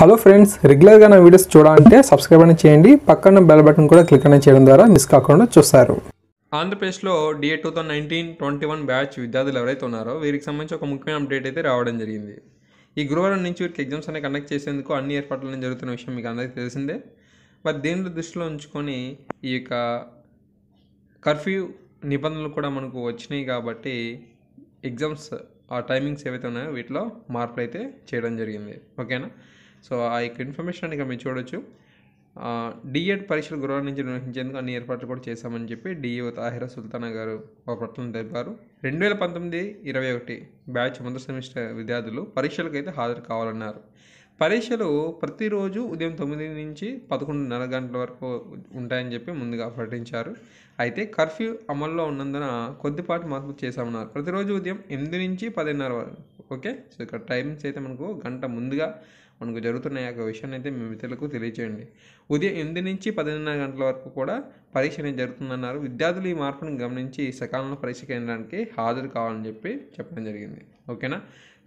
hello friends రెగ్యులర్గా నా videos చూడాలంటే సబ్స్క్రైబ్ అని చేయండి పక్కన బెల్ బటన్ కూడా క్లిక్ అని చేయడం ద్వారా మిస్ కాకుండా చూస్తారు ఆంధ్రప్రదేశ్లో DA two thousand nineteen twenty one batch విద్యార్థులు ఎవరైతే ఉన్నారో వీరికి సంబంధించి ఒక ముఖ్యమైన అప్డేట్ అయితే రావడం జరిగింది ఈ గురువారం నుంచి వీరికి ఎగ్జామ్స్ అనేవి కండక్ట్ చేసేందుకు అన్ని ఏర్పాట్లను జరుగుతున్న విషయం మీకు అందరికీ తెలిసిందే మరి దీనిలో దృష్టిలో ఉంచుకొని ఈ యొక్క కర్ఫ్యూ నిబంధనలు కూడా మనకు వచ్చినాయి కాబట్టి ఎగ్జామ్స్ ఆ టైమింగ్స్ ఏవైతే ఉన్నాయో వీటిలో మార్పులు అయితే చేయడం జరిగింది ఓకేనా సో ఆ యొక్క ఇన్ఫర్మేషన్ ఇక మీరు చూడొచ్చు డిఎడ్ పరీక్షలు గురువారం నుంచి నిర్వహించేందుకు అన్ని ఏర్పాట్లు కూడా చేశామని చెప్పి డిఈఓ తాహిరా సుల్తానా గారు ఒక ప్రకటన తెలిపారు రెండు వేల పంతొమ్మిది ఇరవై ఒకటి బ్యాచ్ మొదటి సెమిస్టర్ విద్యార్థులు పరీక్షలకు అయితే హాజరు కావాలన్నారు పరీక్షలు ప్రతిరోజు ఉదయం తొమ్మిది నుంచి పదకొండున్నర గంటల వరకు ఉంటాయని చెప్పి ముందుగా ప్రకటించారు అయితే కర్ఫ్యూ అమల్లో ఉన్నందున కొద్దిపాటి మార్పు చేశామన్నారు ప్రతిరోజు ఉదయం ఎనిమిది నుంచి పదిన్నర వరకు ఓకే సో ఇక్కడ టైమింగ్స్ అయితే మనకు గంట ముందుగా మనకు జరుగుతున్న యొక్క విషయాన్ని అయితే మీ మిత్రులకు తెలియచేయండి ఉదయం ఎనిమిది నుంచి పదిన్నర గంటల వరకు కూడా పరీక్ష అనేది జరుగుతుందన్నారు విద్యార్థులు ఈ మార్పును గమనించి సకాలంలో పరీక్ష కేంద్రానికి హాజరు కావాలని చెప్పి చెప్పడం జరిగింది ఓకేనా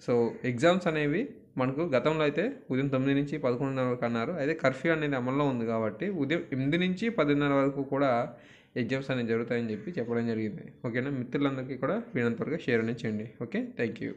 సో ఎగ్జామ్స్ అనేవి మనకు గతంలో అయితే ఉదయం తొమ్మిది నుంచి పదకొండున్నర వరకు అన్నారు అయితే కర్ఫ్యూ అనేది అమల్లో ఉంది కాబట్టి ఉదయం ఎనిమిది నుంచి పదిన్నర వరకు కూడా ఎగ్జామ్స్ అనేవి జరుగుతాయని చెప్పి చెప్పడం జరిగింది ఓకేనా మిత్రులందరికీ కూడా వీనంతవరకు షేర్ అనేది చేయండి ఓకే థ్యాంక్ యూ